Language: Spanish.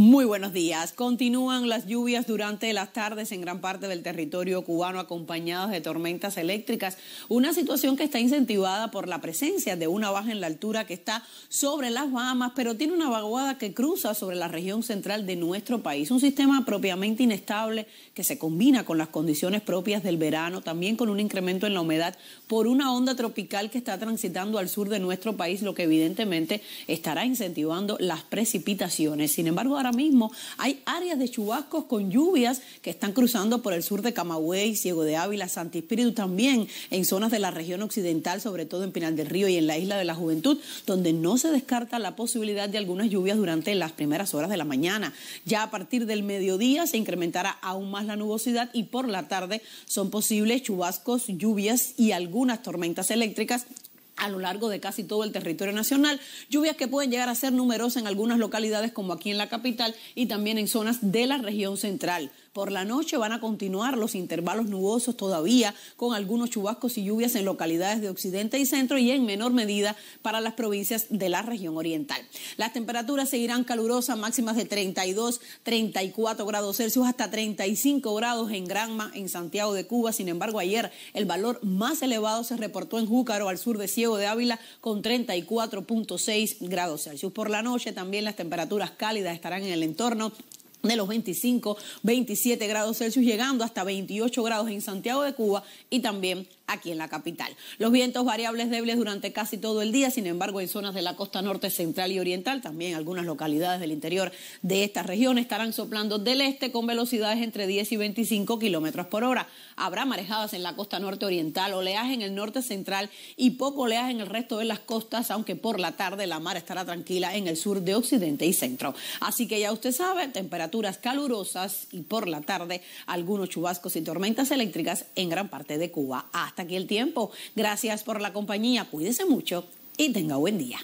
Muy buenos días. Continúan las lluvias durante las tardes en gran parte del territorio cubano acompañadas de tormentas eléctricas, una situación que está incentivada por la presencia de una baja en la altura que está sobre las Bahamas, pero tiene una vaguada que cruza sobre la región central de nuestro país, un sistema propiamente inestable que se combina con las condiciones propias del verano, también con un incremento en la humedad por una onda tropical que está transitando al sur de nuestro país, lo que evidentemente estará incentivando las precipitaciones. Sin embargo, ahora mismo hay áreas de chubascos con lluvias que están cruzando por el sur de Camagüey, Ciego de Ávila, Santi Espíritu, también en zonas de la región occidental, sobre todo en Pinal del Río y en la Isla de la Juventud, donde no se descarta la posibilidad de algunas lluvias durante las primeras horas de la mañana. Ya a partir del mediodía se incrementará aún más la nubosidad y por la tarde son posibles chubascos, lluvias y algunas tormentas eléctricas a lo largo de casi todo el territorio nacional, lluvias que pueden llegar a ser numerosas en algunas localidades como aquí en la capital y también en zonas de la región central. Por la noche van a continuar los intervalos nubosos todavía con algunos chubascos y lluvias en localidades de occidente y centro y en menor medida para las provincias de la región oriental. Las temperaturas seguirán calurosas, máximas de 32, 34 grados Celsius hasta 35 grados en Granma, en Santiago de Cuba. Sin embargo, ayer el valor más elevado se reportó en Júcaro, al sur de Ciego de Ávila con 34.6 grados Celsius. Por la noche también las temperaturas cálidas estarán en el entorno de los 25, 27 grados Celsius, llegando hasta 28 grados en Santiago de Cuba y también aquí en la capital. Los vientos variables débiles durante casi todo el día, sin embargo, en zonas de la costa norte, central y oriental, también algunas localidades del interior de esta región estarán soplando del este con velocidades entre 10 y 25 kilómetros por hora. Habrá marejadas en la costa norte oriental, oleaje en el norte central y poco oleaje en el resto de las costas, aunque por la tarde la mar estará tranquila en el sur de occidente y centro. Así que ya usted sabe, temperatura temperaturas calurosas y por la tarde algunos chubascos y tormentas eléctricas en gran parte de Cuba. Hasta aquí el tiempo. Gracias por la compañía. cuídese mucho y tenga buen día.